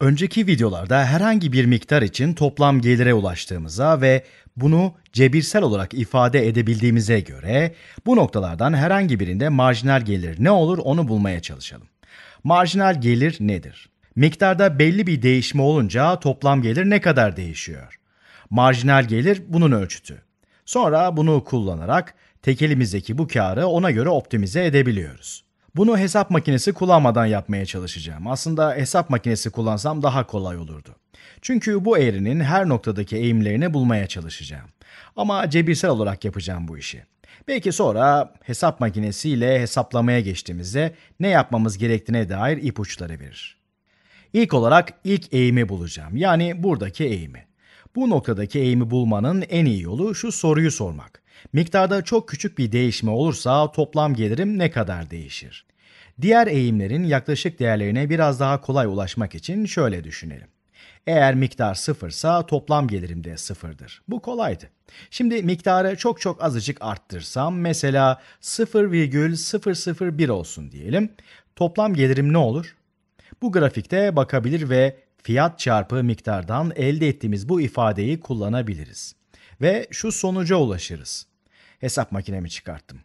Önceki videolarda herhangi bir miktar için toplam gelire ulaştığımıza ve bunu cebirsel olarak ifade edebildiğimize göre bu noktalardan herhangi birinde marjinal gelir ne olur onu bulmaya çalışalım. Marjinal gelir nedir? Miktarda belli bir değişme olunca toplam gelir ne kadar değişiyor? Marjinal gelir bunun ölçütü. Sonra bunu kullanarak tekelimizdeki bu karı ona göre optimize edebiliyoruz. Bunu hesap makinesi kullanmadan yapmaya çalışacağım. Aslında hesap makinesi kullansam daha kolay olurdu. Çünkü bu eğrinin her noktadaki eğimlerini bulmaya çalışacağım. Ama cebirsel olarak yapacağım bu işi. Belki sonra hesap makinesiyle hesaplamaya geçtiğimizde ne yapmamız gerektiğine dair ipuçları verir. İlk olarak ilk eğimi bulacağım. Yani buradaki eğimi. Bu noktadaki eğimi bulmanın en iyi yolu şu soruyu sormak. Miktarda çok küçük bir değişme olursa toplam gelirim ne kadar değişir? Diğer eğimlerin yaklaşık değerlerine biraz daha kolay ulaşmak için şöyle düşünelim. Eğer miktar sıfırsa toplam gelirim de sıfırdır. Bu kolaydı. Şimdi miktarı çok çok azıcık arttırsam mesela 0,001 olsun diyelim. Toplam gelirim ne olur? Bu grafikte bakabilir ve fiyat çarpı miktardan elde ettiğimiz bu ifadeyi kullanabiliriz. Ve şu sonuca ulaşırız hesap makinemi çıkarttım.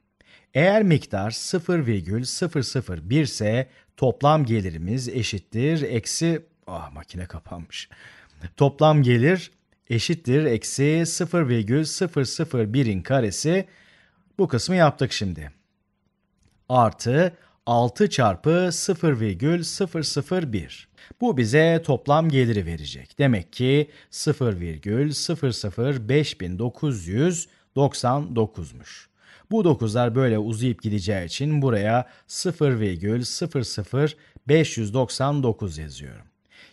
Eğer miktar 0,001 ise toplam gelirimiz eşittir eksi... Ah makine kapanmış. Toplam gelir eşittir eksi 0,001'in karesi. Bu kısmı yaptık şimdi. Artı 6 çarpı 0,001. Bu bize toplam geliri verecek. Demek ki 0,005900 99'muş. Bu 9'lar böyle uzayıp gideceği için buraya 0,00599 yazıyorum.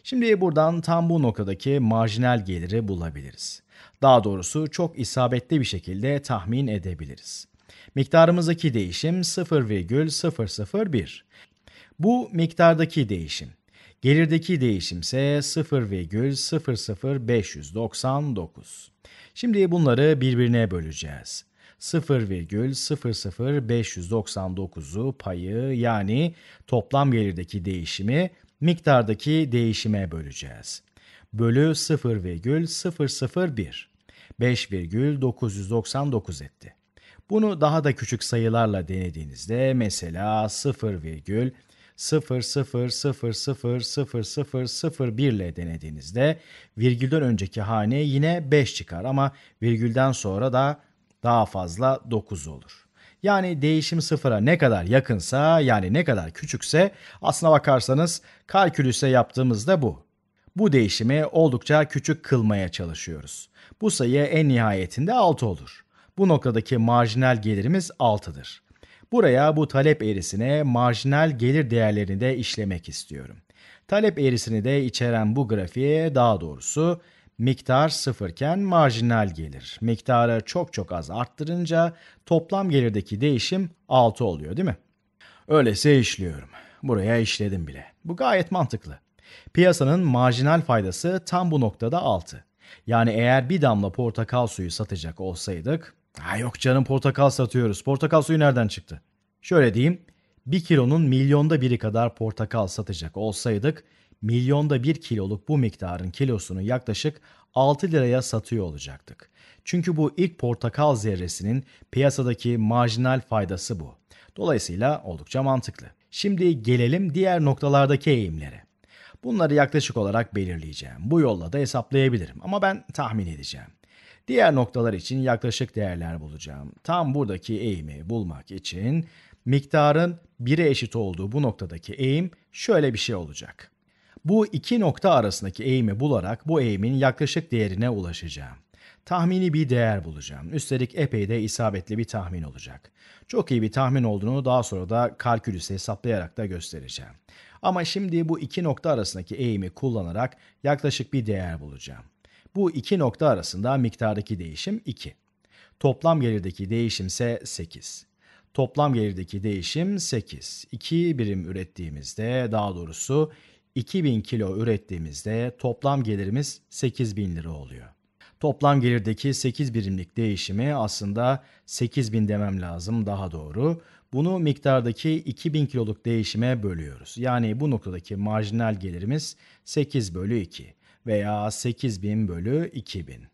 Şimdi buradan tam bu noktadaki marjinal geliri bulabiliriz. Daha doğrusu çok isabetli bir şekilde tahmin edebiliriz. Miktarımızdaki değişim 0,001. Bu miktardaki değişim. Gelirdeki değişim ise 0,00599. Şimdi bunları birbirine böleceğiz. 0,00599'u payı yani toplam gelirdeki değişimi miktardaki değişime böleceğiz. Bölü 0,001. 5,999 etti. Bunu daha da küçük sayılarla denediğinizde mesela 0,00599 0,0,0,0,0,0,0,1 ile denediğinizde virgülden önceki hane yine 5 çıkar ama virgülden sonra da daha fazla 9 olur. Yani değişim sıfıra ne kadar yakınsa yani ne kadar küçükse aslına bakarsanız kalkülüse yaptığımızda bu. Bu değişimi oldukça küçük kılmaya çalışıyoruz. Bu sayı en nihayetinde 6 olur. Bu noktadaki marjinal gelirimiz 6'dır. Buraya bu talep eğrisine marjinal gelir değerlerini de işlemek istiyorum. Talep eğrisini de içeren bu grafiğe daha doğrusu miktar sıfırken marjinal gelir. Miktarı çok çok az arttırınca toplam gelirdeki değişim 6 oluyor değil mi? Öyleyse işliyorum. Buraya işledim bile. Bu gayet mantıklı. Piyasanın marjinal faydası tam bu noktada 6. Yani eğer bir damla portakal suyu satacak olsaydık Ha yok canım portakal satıyoruz. Portakal suyu nereden çıktı? Şöyle diyeyim. Bir kilonun milyonda biri kadar portakal satacak olsaydık milyonda bir kiloluk bu miktarın kilosunu yaklaşık 6 liraya satıyor olacaktık. Çünkü bu ilk portakal zerresinin piyasadaki marjinal faydası bu. Dolayısıyla oldukça mantıklı. Şimdi gelelim diğer noktalardaki eğimlere. Bunları yaklaşık olarak belirleyeceğim. Bu yolla da hesaplayabilirim ama ben tahmin edeceğim. Diğer noktalar için yaklaşık değerler bulacağım. Tam buradaki eğimi bulmak için miktarın 1'e eşit olduğu bu noktadaki eğim şöyle bir şey olacak. Bu iki nokta arasındaki eğimi bularak bu eğimin yaklaşık değerine ulaşacağım. Tahmini bir değer bulacağım. Üstelik epey de isabetli bir tahmin olacak. Çok iyi bir tahmin olduğunu daha sonra da kalkülüs hesaplayarak da göstereceğim. Ama şimdi bu iki nokta arasındaki eğimi kullanarak yaklaşık bir değer bulacağım. Bu iki nokta arasında miktardaki değişim 2. Toplam gelirdeki değişim ise 8. Toplam gelirdeki değişim 8. 2 birim ürettiğimizde daha doğrusu 2000 kilo ürettiğimizde toplam gelirimiz 8000 lira oluyor. Toplam gelirdeki 8 birimlik değişimi aslında 8000 demem lazım daha doğru. Bunu miktardaki 2000 kiloluk değişime bölüyoruz. Yani bu noktadaki marjinal gelirimiz 8 bölü 2 veya 8000 bölü 2000.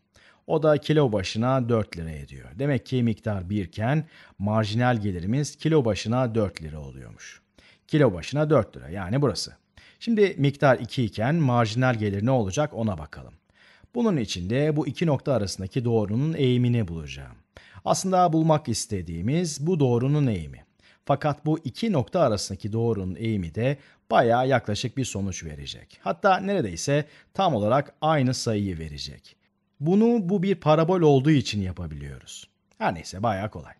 O da kilo başına 4 lira ediyor. Demek ki miktar birken marjinal gelirimiz kilo başına 4 lira oluyormuş. Kilo başına 4 lira yani burası. Şimdi miktar 2 iken marjinal gelir ne olacak ona bakalım. Bunun için de bu iki nokta arasındaki doğrunun eğimini bulacağım. Aslında bulmak istediğimiz bu doğrunun eğimi. Fakat bu iki nokta arasındaki doğrunun eğimi de bayağı yaklaşık bir sonuç verecek. Hatta neredeyse tam olarak aynı sayıyı verecek. Bunu bu bir parabol olduğu için yapabiliyoruz. Her neyse bayağı kolay.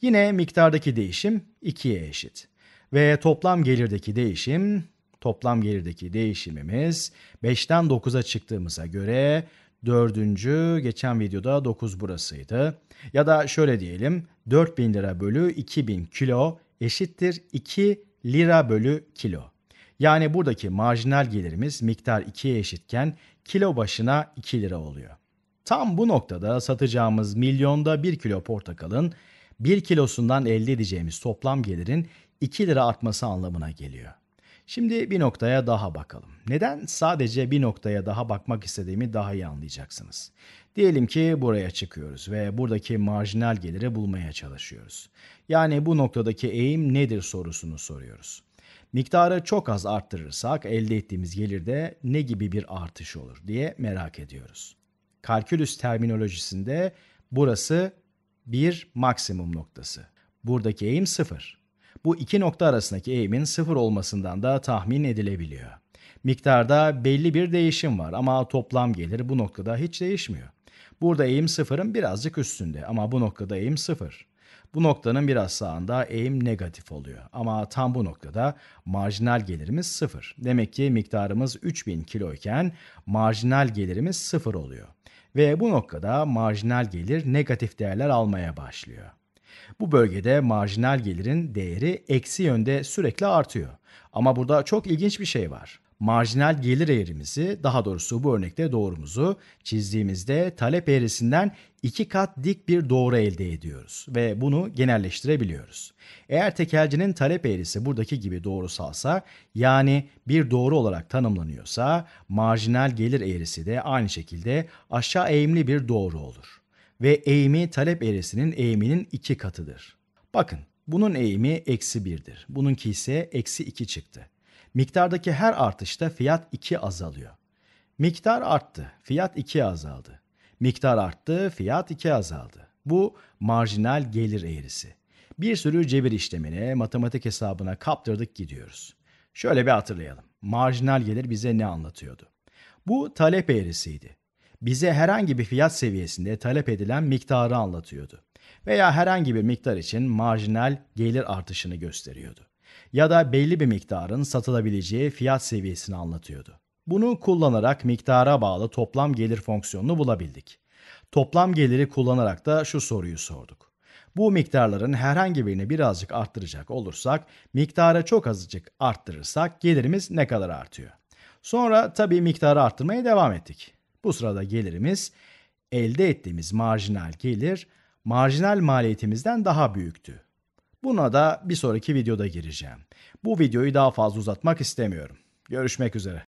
Yine miktardaki değişim 2'ye eşit. Ve toplam gelirdeki değişim, toplam gelirdeki değişimimiz 5'ten 9'a çıktığımıza göre Dördüncü geçen videoda 9 burasıydı. Ya da şöyle diyelim 4000 lira bölü 2000 kilo eşittir 2 lira bölü kilo. Yani buradaki marjinal gelirimiz miktar 2'ye eşitken kilo başına 2 lira oluyor. Tam bu noktada satacağımız milyonda 1 kilo portakalın 1 kilosundan elde edeceğimiz toplam gelirin 2 lira artması anlamına geliyor. Şimdi bir noktaya daha bakalım. Neden sadece bir noktaya daha bakmak istediğimi daha iyi anlayacaksınız. Diyelim ki buraya çıkıyoruz ve buradaki marjinal geliri bulmaya çalışıyoruz. Yani bu noktadaki eğim nedir sorusunu soruyoruz. Miktarı çok az arttırırsak elde ettiğimiz gelirde ne gibi bir artış olur diye merak ediyoruz. Kalkülüs terminolojisinde burası bir maksimum noktası. Buradaki eğim sıfır. Bu iki nokta arasındaki eğimin sıfır olmasından da tahmin edilebiliyor. Miktarda belli bir değişim var ama toplam gelir bu noktada hiç değişmiyor. Burada eğim sıfırın birazcık üstünde ama bu noktada eğim sıfır. Bu noktanın biraz sağında eğim negatif oluyor. Ama tam bu noktada marjinal gelirimiz sıfır. Demek ki miktarımız 3000 kilo iken marjinal gelirimiz sıfır oluyor. Ve bu noktada marjinal gelir negatif değerler almaya başlıyor. Bu bölgede marjinal gelirin değeri eksi yönde sürekli artıyor. Ama burada çok ilginç bir şey var. Marjinal gelir eğrimizi, daha doğrusu bu örnekte doğrumuzu çizdiğimizde talep eğrisinden iki kat dik bir doğru elde ediyoruz ve bunu genelleştirebiliyoruz. Eğer tekelcinin talep eğrisi buradaki gibi doğrusalsa yani bir doğru olarak tanımlanıyorsa marjinal gelir eğrisi de aynı şekilde aşağı eğimli bir doğru olur ve eğimi talep eğrisinin eğiminin iki katıdır. Bakın bunun eğimi eksi 1'dir. Bununki ise eksi iki çıktı. Miktardaki her artışta fiyat 2 azalıyor. Miktar arttı, fiyat 2 azaldı. Miktar arttı, fiyat 2 azaldı. Bu marjinal gelir eğrisi. Bir sürü cebir işlemini, matematik hesabına kaptırdık gidiyoruz. Şöyle bir hatırlayalım. Marjinal gelir bize ne anlatıyordu? Bu talep eğrisiydi bize herhangi bir fiyat seviyesinde talep edilen miktarı anlatıyordu veya herhangi bir miktar için marjinal gelir artışını gösteriyordu ya da belli bir miktarın satılabileceği fiyat seviyesini anlatıyordu. Bunu kullanarak miktara bağlı toplam gelir fonksiyonunu bulabildik. Toplam geliri kullanarak da şu soruyu sorduk. Bu miktarların herhangi birini birazcık arttıracak olursak, miktarı çok azıcık arttırırsak gelirimiz ne kadar artıyor? Sonra tabii miktarı arttırmaya devam ettik. Bu sırada gelirimiz elde ettiğimiz marjinal gelir marjinal maliyetimizden daha büyüktü. Buna da bir sonraki videoda gireceğim. Bu videoyu daha fazla uzatmak istemiyorum. Görüşmek üzere.